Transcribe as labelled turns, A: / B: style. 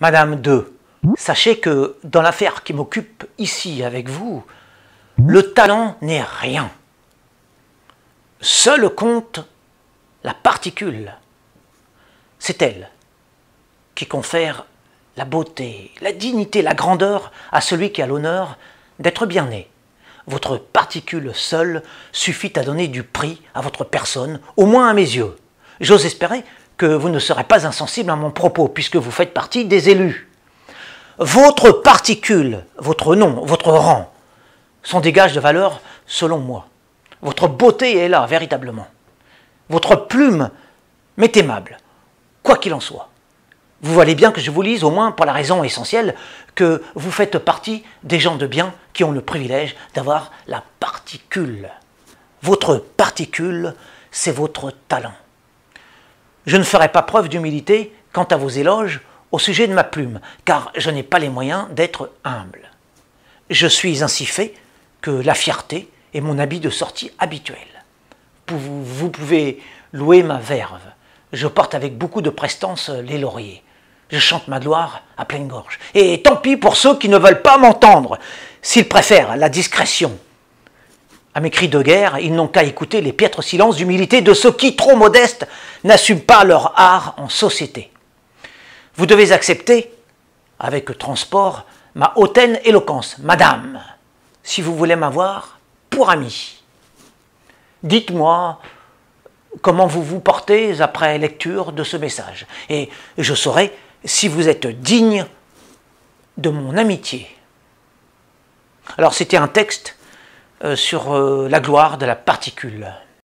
A: Madame 2, sachez que dans l'affaire qui m'occupe ici avec vous, le talent n'est rien. Seul compte la particule. C'est elle qui confère la beauté, la dignité, la grandeur à celui qui a l'honneur d'être bien né. Votre particule seule suffit à donner du prix à votre personne, au moins à mes yeux. J'ose espérer que vous ne serez pas insensible à mon propos, puisque vous faites partie des élus. Votre particule, votre nom, votre rang, sont des gages de valeur selon moi. Votre beauté est là, véritablement. Votre plume m'est aimable, quoi qu'il en soit. Vous voyez bien que je vous lise, au moins pour la raison essentielle, que vous faites partie des gens de bien qui ont le privilège d'avoir la particule. Votre particule, c'est votre talent. Je ne ferai pas preuve d'humilité quant à vos éloges au sujet de ma plume, car je n'ai pas les moyens d'être humble. Je suis ainsi fait que la fierté est mon habit de sortie habituel. Vous pouvez louer ma verve. Je porte avec beaucoup de prestance les lauriers. Je chante ma gloire à pleine gorge. Et tant pis pour ceux qui ne veulent pas m'entendre, s'ils préfèrent la discrétion à mes cris de guerre, ils n'ont qu'à écouter les piètres silences d'humilité de ceux qui, trop modestes, n'assument pas leur art en société. Vous devez accepter, avec transport, ma hautaine éloquence, madame, si vous voulez m'avoir pour ami. Dites-moi comment vous vous portez après lecture de ce message, et je saurai si vous êtes digne de mon amitié. Alors c'était un texte euh, sur euh, la gloire de la particule.